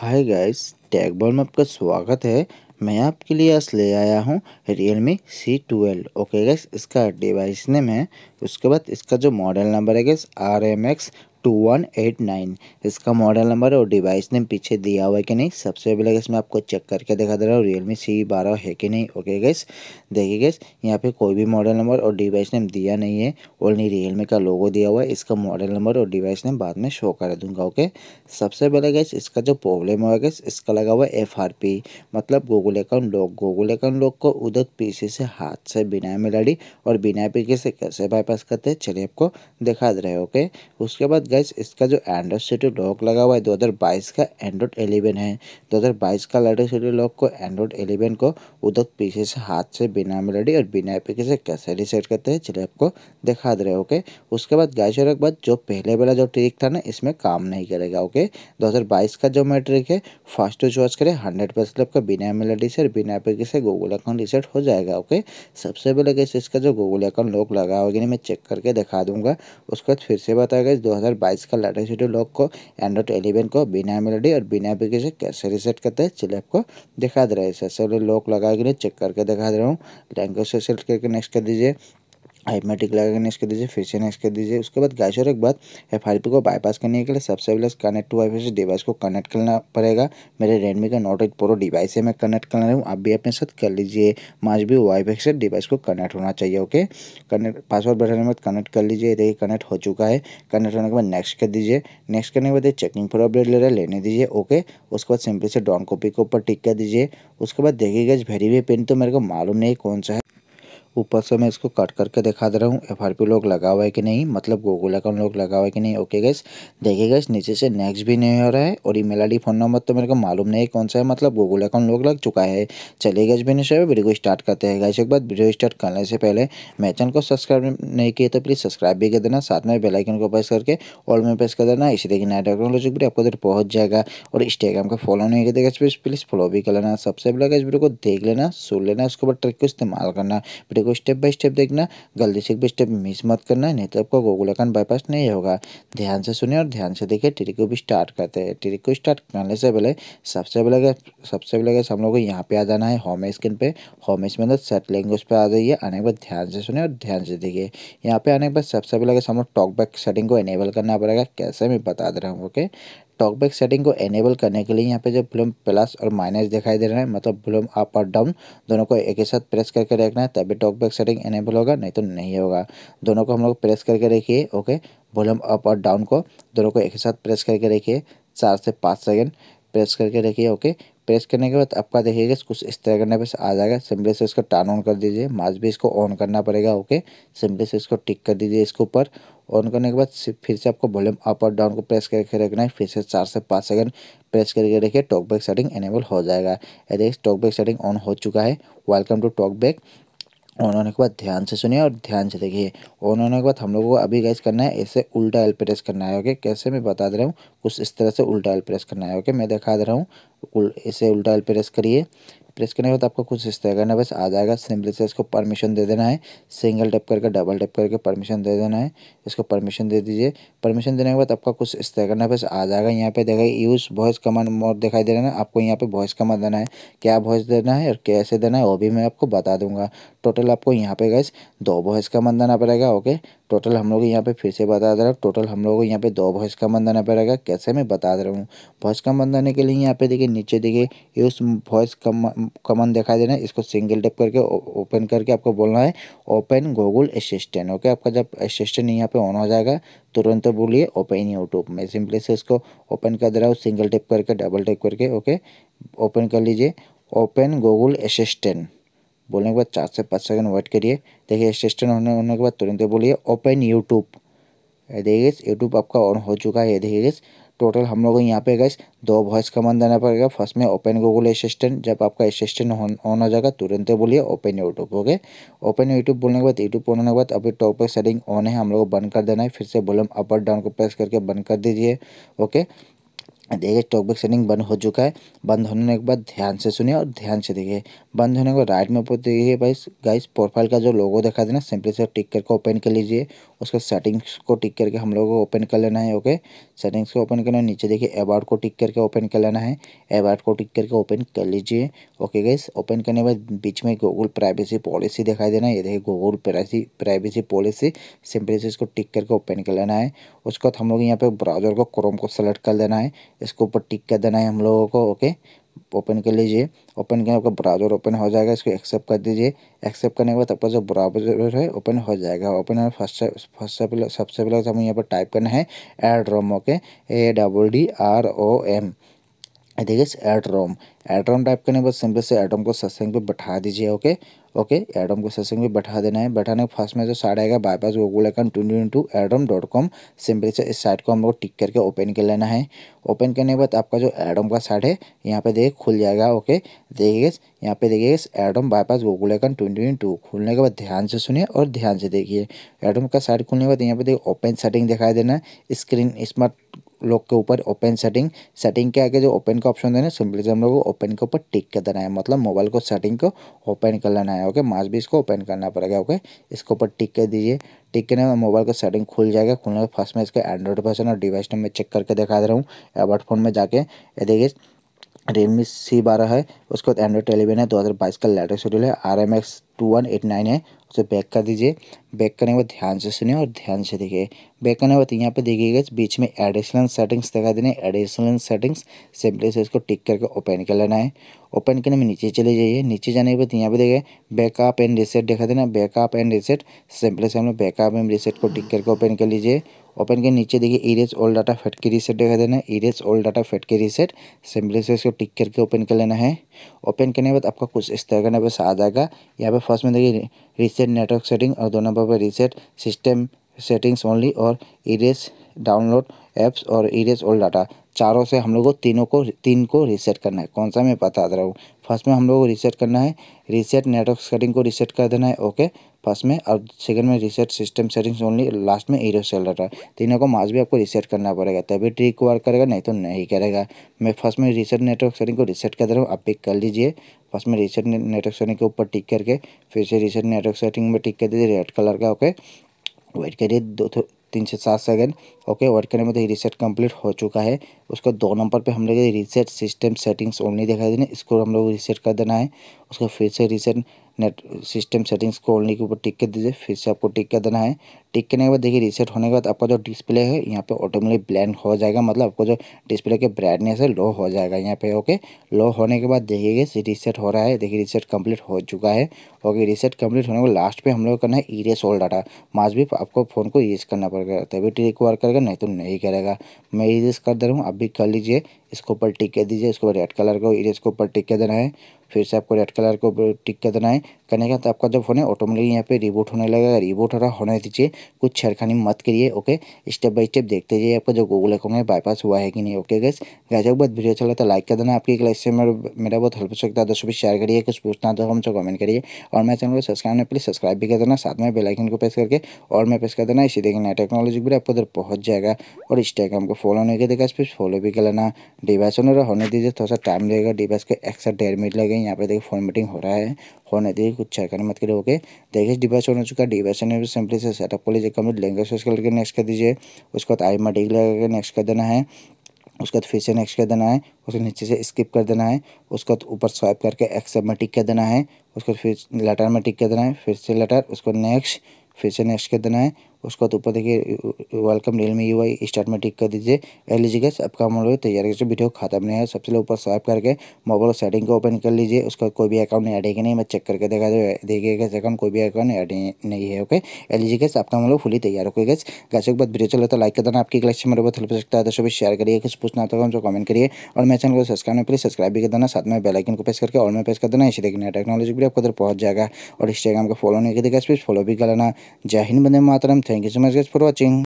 Hi guys tag ball में आपका स्वागत है मैं आपके लिए आज ले आया हूँ Realme C twelve okay guys इसका डिवाइस नेम है उसके बाद इसका जो मॉडल नंबर है guys R M X two one eight nine इसका मॉडल नंबर और डिवाइस नेम पीछे दिया हुआ है कि नहीं सबसे पहले गैस मैं आपको चेक करके दिखा दे रहा हूँ रियलमी सी बारह है कि नहीं ओके गैस देखिए गैस यहाँ पे कोई भी मॉडल नंबर और डिवाइस नेम दिया नहीं है ओनली रियलमी का लोगो दिया हुआ है इसका मॉडल नंबर और डिवाइस नेम बाद में शो कर दूंगा ओके सबसे पहले गैस इसका जो प्रॉब्लम हुआ गैस इसका लगा हुआ एफ आर पी मतलब Google account lock Google account lock को उधर पीसी से हाथ से बिना मिलाड़ी और बिना पीके से कैसे बाईपास करते हैं चलिए आपको दिखा दे रहे ओके उसके बाद गाइस इसका जो एंड्रॉइड सिटी लॉक लगा हुआ है 2022 का एंड्रॉइड एलेवन है 2022 का लाइट सिटी लॉक को एंड्रॉइड एलेवन को उधर पीछे से हाथ से बिना मेलोडी और बिना पीके से कैसे रिसेट करते हैं चलिए आपको दिखा दे रहे हैं ओके उसके बाद गाइस और एक बात जो पहले वाला जो ट्रिक था ना इसमें काम नहीं करेगा ओके 2022 का जो मैं ट्रिक है फर्स्ट चॉइस करें हंड्रेड परसेंट आपका बिना मेलोडी से बिना पीके से गूगल अकाउंट रिसेट हो जाएगा ओके सबसे पहले गैस इसका जो गूगल अकाउंट लॉक लगा होगा मैं चेक करके दिखा दूंगा उसके बाद फिर से बताया गया दो बाईस का लेटेस्ट वीडियो लॉक को एंड्रॉइड एलेवन को बिना मेलोडी और बिना एप्लीकेशन कैसे रिसेट करते हैं चलिए आपको दिखा दे रहा है इससे लॉक लगा के चेक करके दिखा दे रहा हूँ लैंग्वेज से सेलेक्ट करके नेक्स्ट कर दीजिए हाइपमेटिक नेक्स्ट कर दीजिए फिर से नेक्स्ट कर दीजिए उसके बाद गैस और एक बात एफ आर पी को बाईपास करने के लिए सबसे पहले कनेक्ट टू वाईफाई से डिवाइस को कनेक्ट करना पड़ेगा मेरे रेडमी का नोट एट प्रो डिवाइस से मैं कनेक्ट करना रहा हूँ आप भी अपने साथ कर लीजिए माज भी वाईफाई से डिवाइस को कनेक्ट होना चाहिए ओके कनेक्ट पासवर्ड बैठाने के बाद कनेक्ट कर लीजिए देखिए कनेक्ट हो चुका है कनेक्ट होने के बाद नेक्स्ट कर दीजिए नेक्स्ट करने के बाद चेकिंग फॉर अपडेट ले रहा है लेने दीजिए ओके उसके बाद सिंपली से डॉन कॉपी के ऊपर टिक कर दीजिए उसके बाद देखिएगा भेरी वे पेन तो मेरे को मालूम नहीं कौन सा है ऊपर से मैं इसको कट करके दिखा दे रहा हूँ एफ लोग लगा हुआ है कि नहीं मतलब गूगल अकाउंट लोग लगा हुआ है कि नहीं ओके गैस देखिए गैस नीचे से नेक्स्ट भी नहीं हो रहा है और ई मेल आई फ़ोन नंबर तो मेरे को मालूम नहीं कौन सा है मतलब गूगल अकाउंट लोग लग चुका है चलिए गैस बिना शायद वीडियो को स्टार्ट करते हैं गैस एक बार वीडियो स्टार्ट करने से पहले मैं चैनल को सब्सक्राइब नहीं किया तो प्लीज़ सब्सक्राइब भी कर देना साथ में बेलाइकन को प्रेस करके ऑल में प्रेस कर देना इसी तरीके नया टेक्नोलॉजी भी आपको उधर पहुँच जाएगा और इंस्टाग्राम का फॉलो नहीं करते गैस प्लीज़ फॉलो भी कर लेना सबसे पहले गैस वीडियो को देख लेना सुन लेना उसके बाद ट्रिक को इस्तेमाल करना वीडियो को स्टेप बाय स्टेप देखना गलती से एक भी स्टेप मिस मत करना नहीं तो आपका अकाउंट बाईपास नहीं होगा ध्यान से सुने और ध्यान से देखे ट्रिक को भी स्टार्ट करते हैं ट्रिक को स्टार्ट करने से पहले सबसे पहले सबसे पहले हम लोग को यहाँ पे आ जाना है होम स्क्रीन पे होम स्क्रीन मतलब सेट लैंग्वेज पे आ जाइए आने के बाद ध्यान से सुने और ध्यान से देखिए यहाँ पे आने के बाद सबसे पहले हम लोग टॉक सेटिंग को एनेबल करना पड़ेगा कैसे मैं बता दे रहा हूँ ओके टॉकबैक सेटिंग को एनेबल करने के लिए यहाँ पे जो वॉल्यूम प्लस और माइनस दिखाई दे रहा है मतलब वॉल्यूम अप और डाउन दोनों को एक ही साथ प्रेस करके रखना है तभी टॉकबैक सेटिंग एनेबल होगा नहीं तो नहीं होगा दोनों को हम लोग प्रेस करके रखिए ओके वॉल्यूम अप और डाउन को दोनों को एक ही साथ प्रेस करके रखिए चार से पाँच सेकेंड प्रेस करके रखिए ओके प्रेस करने के बाद आपका देखिएगा कुछ इस तरह करने पर आ जाएगा सिंपली से इसको टर्न ऑन कर दीजिए माज भी इसको ऑन करना पड़ेगा ओके सिम्पल से इसको टिक कर दीजिए इसके ऊपर ऑन करने के बाद फिर से आपको वॉल्यूम अप और डाउन को प्रेस करके रखना है फिर से चार से पाँच सेकंड प्रेस करके रखिए टॉक सेटिंग एनेबल हो जाएगा देखिए टॉक सेटिंग ऑन हो चुका है वेलकम टू टॉक ऑन होने के बाद ध्यान से सुनिए और ध्यान से देखिए ऑन होने के बाद हम लोगों को अभी गैस करना है ऐसे उल्टा एल प्रेस करना है ओके कैसे मैं बता दे रहा हूँ कुछ इस तरह से उल्टा एल प्रेस करना है ओके मैं दिखा दे रहा हूँ ऐसे उल्टा एल प्रेस करिए प्रेस करने के बाद आपको कुछ इस तरह करना है बस आ जाएगा सिंपली से इसको परमिशन दे देना है सिंगल टैप करके डबल टैप करके परमिशन दे देना है इसको परमिशन दे दीजिए परमिशन देने के बाद आपका कुछ इस तरह करना है बस आ जाएगा यहाँ पे देखा यूज़ वॉइस कमांड मोड दिखाई दे रहा है ना आपको यहाँ पे वॉइस कमांड देना है क्या वॉइस देना है और कैसे देना है वो भी मैं आपको बता दूंगा टोटल आपको यहाँ पे गए दो वॉइस कमांड देना पड़ेगा ओके टोटल हम लोग यहाँ पे फिर से बता दे रहा हूँ टोटल हम लोगों को यहाँ पे दो वॉइस का बंधना पड़ेगा कैसे मैं बता दे रहा हूँ वॉइस का बंधाने के लिए यहाँ पे देखिए नीचे देखिए ये उस वॉइस कम कमन दिखाई देना इसको सिंगल टैप करके ओपन करके आपको बोलना है ओपन गूगल असिस्टेंट ओके आपका जब असिस्टेंट यहाँ पे ऑन हो जाएगा तुरंत तो बोलिए ओपन यूट्यूब में सिंपली से इसको ओपन कर दे रहा हूँ सिंगल टैप करके डबल टैप करके ओके ओपन कर लीजिए ओपन गूगल असिस्टेंट बोलने के बाद चार से पाँच सेकंड वेट करिए देखिए असिस्टेंट होने होने के बाद तुरंत बोलिए ओपन यूट्यूब देखिए यूट्यूब आपका ऑन हो चुका है देखिए टोटल हम लोग यहाँ पे गए दो वॉइस कमांड देना पड़ेगा फर्स्ट में ओपन गूगल असिस्टेंट जब आपका असिस्टेंट ऑन हो जाएगा तुरंत बोलिए open YouTube okay open YouTube बोलने के बाद यूट्यूब ऑन होने के बाद अभी टॉप पर सेटिंग ऑन है हम लोग को बंद कर देना है फिर से बोलम अपर डाउन को प्रेस करके बंद कर दीजिए ओके देखिए बैक सेटिंग बंद हो चुका है बंद होने के बाद ध्यान से सुनिए और ध्यान से देखिए बंद होने के बाद राइट में ऊपर देखिए भाई गाइस प्रोफाइल का जो लोगो दिखा देना सिंपली से टिक करके ओपन कर लीजिए उसका सेटिंग्स को टिक करके हम लोगों को ओपन कर लेना है ओके सेटिंग्स को ओपन करना नीचे देखिए अबाउट को टिक करके ओपन कर लेना है अबाउट को टिक करके ओपन कर लीजिए ओके गाइस ओपन करने के बाद बीच में गूगल प्राइवेसी पॉलिसी दिखाई देना है ये देखिए Google privacy privacy policy simply से इसको टिक करके ओपन कर लेना है उसके बाद हम लोग यहाँ पर ब्राउजर को क्रोम को सेलेक्ट कर लेना है इसके ऊपर टिक कर देना है हम लोगों को ओके ओपन कर लीजिए ओपन करने आपका ब्राउजर ओपन हो जाएगा इसको एक्सेप्ट कर दीजिए एक्सेप्ट करने के बाद आपका जो ब्राउजर है ओपन हो जाएगा ओपन फर्स्ट फर्स्ट से पहले सबसे पहले तो हमें यहाँ पर टाइप करना है addrom okay A double D R O M देखिए एट्रोम एट्रोम टाइप करने के बाद सिंपल से एटम को सत्संग पे बैठा दीजिए ओके ओके एटम को सत्संग पे बैठा देना है बैठाने के फर्स्ट में जो साइड आएगा bypass Google account twenty two addrom dot com simple से इस साइट को हम लोग टिक करके ओपन कर लेना है ओपन करने के बाद आपका जो एडम का साइड है यहाँ पे देखिए खुल जाएगा ओके देखिए यहाँ पे देखिए addrom bypass Google account twenty two खुलने के बाद ध्यान से सुनिए और ध्यान से देखिए एटम का साइड खुलने के बाद यहाँ पे देखिए ओपन सेटिंग दिखाई देना स्क्रीन स्मार्ट लॉक के ऊपर ओपन सेटिंग सेटिंग के आगे जो ओपन का ऑप्शन देना है सिंपली से हम लोग को ओपन के ऊपर टिक कर देना है मतलब मोबाइल को सेटिंग को ओपन कर लेना है ओके मास्क भी इसको ओपन करना पड़ेगा ओके इसके ऊपर टिक कर दीजिए टिक करने में मोबाइल का सेटिंग खुल जाएगा खुलने के फर्स्ट में इसका एंड्रॉइड वर्जन और डिवाइस नंबर चेक करके दिखा दे रहा हूँ एबर्ट फोन में जाके ये देखिए रियलमी सी बारह है उसके बाद एंड्रॉइड एलेवन है दो हज़ार बाईस का लेटेस्ट शेड्यूल है R M X two one eight nine है से तो बैक कर दीजिए बैक करने के बाद ध्यान से सुनिए और ध्यान से देखिए बैक करने के बाद यहाँ पे देखिएगा बीच में एडिशनल सेटिंग्स दिखा देने एडिशनल सेटिंग्स सिंपली से इसको टिक करके ओपन कर लेना है ओपन करने में नीचे चले जाइए नीचे जाने के बाद यहाँ पे देखिए बैकअप एंड रिसेट दिखा देना बैकअप एंड रिसेट सिंपली से हमने बैकअप एंड रिसेट को टिक करके ओपन कर लीजिए ओपन के नीचे देखिए erase all data factory reset दिखा देना है erase all data factory reset simply से इसको टिक करके ओपन कर लेना है ओपन करने के बाद आपका कुछ इस तरह का बस आ जाएगा यहाँ पे फर्स्ट में देखिए रीसेट नेटवर्क सेटिंग और दोनों नंबर पर रीसेट सिस्टम सेटिंग्स ओनली और इरेज डाउनलोड एप्स और इरेज ऑल डाटा चारों से हम लोगों को तीनों को तीन को रीसेट करना है कौन सा मैं बता दे रहा हूँ फर्स्ट में हम लोग को रीसेट करना है रीसेट नेटवर्क सेटिंग को रीसेट कर देना है ओके फर्स्ट में और सेकंड में reset system settings only last में ईरो सेल रहा है तीनों को माज भी आपको रीसेट करना पड़ेगा तभी ट्रिक वर्क करेगा नहीं तो नहीं करेगा मैं फर्स्ट में रीसेट नेटवर्क सेटिंग को रीसेट कर दे रहा हूँ आप पिक कर लीजिए फर्स्ट में रीसेट नेटवर्क सेटिंग के ऊपर टिक करके फिर से रीसेट नेटवर्क सेटिंग में टिक कर दीजिए रेड कलर का ओके वेट करिए दो तीन से सात सेकेंड ओके वर्क करने में तो रीसेट कंप्लीट हो चुका है उसके दो नंबर पे हम लोग रीसेट सिस्टम सेटिंग्स ओनली दिखाई देने इसको हम लोग रीसेट कर देना है उसको फिर से रीसेट नेट सिस्टम सेटिंग्स को ओनली के ऊपर टिक कर दीजिए फिर से आपको टिक कर देना है टिक करने के बाद देखिए रीसेट होने के बाद आपका जो डिस्प्ले है यहाँ पे ऑटोमेटिक ब्लैंड हो जाएगा मतलब आपको जो डिस्प्ले के ब्राइटनेस है लो हो जाएगा यहाँ पे ओके लो होने के बाद देखिए रिसेट हो रहा है देखिए रिसेट कंप्लीट हो चुका है ओके रिसेट कंप्लीट होने के लास्ट पे हम लोग करना है इरेस ऑल डाटा माज भी आपको फ़ोन को यूज़ करना पड़ेगा तभी ट्रिक वर्क करेगा नहीं तो नहीं करेगा मैं इरेज कर दे रहा हूँ आप भी कर लीजिए इसके ऊपर टिक कर दीजिए इसके ऊपर रेड कलर को इरेज के ऊपर टिक कर देना है फिर से आपको रेड कलर को टिक कर देना है करने के बाद आपका जो फोन है ऑटोमेटिक यहाँ पे रिबूट होने लगेगा रिबूट हो रहा होने दीजिए कुछ छेड़खानी मत करिए ओके स्टेप बाय स्टेप देखते जाइए आपका जो गूगल अकाउंट है बाईपास हुआ है कि नहीं ओके गैस गैस एक बात वीडियो चला तो लाइक कर देना आपकी क्लास से मेरा बहुत हेल्प हो सकता है दोस्तों भी शेयर करिए कुछ पूछना तो हमसे कमेंट करिए और मेरे चैनल को सब्सक्राइब नहीं प्लीज सब्सक्राइब भी कर देना साथ में बेलाइकन को प्रेस करके और मैं प्रेस कर देना इसी देखिए नया टेक्नोलॉजी भी आपको उधर पहुँच जाएगा और इंस्टाग्राम को फॉलो नहीं कर देगा फिर फॉलो भी कर लेना डिवाइस होने होने दीजिए थोड़ा सा टाइम लगेगा डिवाइस को एक साथ डेढ़ मिनट लगे यहाँ पर देखिए फोन मीटिंग हो रहा है होने दीजिए कुछ चेक मत करिए ओके देखिए डिवाइस होने हो चुका डिवाइस होने सिंपली से सेटअप लीजिए कमिट लेंगे सो इसको करके नेक्स्ट कर दीजिए उसके बाद आई मटीक लगा नेक्स्ट कर देना है उसके बाद फिर से नेक्स्ट कर देना है उसके नीचे से स्किप कर देना है उसके बाद ऊपर स्वाइप करके एक्सेप में टिक कर देना है उसके बाद फिर लेटर में टिक कर देना है फिर से लेटर उसको नेक्स्ट फिर से नेक्स्ट कर देना है उसके बाद तो ऊपर देखिए welcome Realme U I start में टिक कर दीजिए एल लीजिए गैस आपका हम लोग तैयार है वीडियो खाता बनाया है सबसे ऊपर स्वाइप करके मोबाइल सेटिंग को ओपन कर लीजिए उसका कोई भी अकाउंट नहीं है नहीं मैं चेक करके देखा दो देखिए गैस अकाउंट कोई भी अकाउंट ऐड नहीं है ओके एल लीजिए गैस आपका हम लोग फुली तैयार हो गैस गैस के बाद वीडियो चला तो लाइक कर देना आपकी कलेक्शन से मेरे बहुत हेल्प सकता है तो सभी शेयर करिए कुछ पूछना होगा उनको कमेंट करिए और मेरे चैनल को सब्सक्राइब प्लीज सब्सक्राइब भी कर देना साथ में बेलाइकन को प्रेस करके और मैं प्रेस कर देना इसी देखना टेक्नोलॉजी भी आपको उधर पहुँच जाएगा और इंस्टाग्राम को फॉलो नहीं कर देगा फॉलो भी कर लेना जय हिंद बंदे मातरम थे Thank you so much guys for watching.